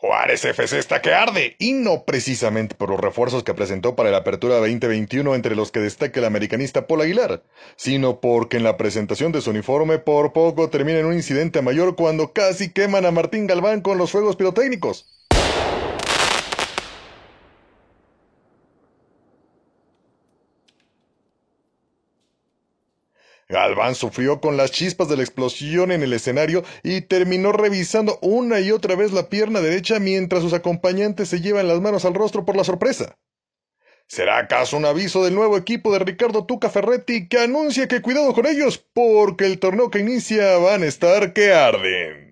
Juárez FC está que arde, y no precisamente por los refuerzos que presentó para la apertura 2021 entre los que destaca el americanista Paul Aguilar, sino porque en la presentación de su uniforme por poco termina en un incidente mayor cuando casi queman a Martín Galván con los fuegos pirotécnicos. Galván sufrió con las chispas de la explosión en el escenario y terminó revisando una y otra vez la pierna derecha mientras sus acompañantes se llevan las manos al rostro por la sorpresa. ¿Será acaso un aviso del nuevo equipo de Ricardo Tuca Ferretti que anuncia que cuidado con ellos porque el torneo que inicia van a estar que arden?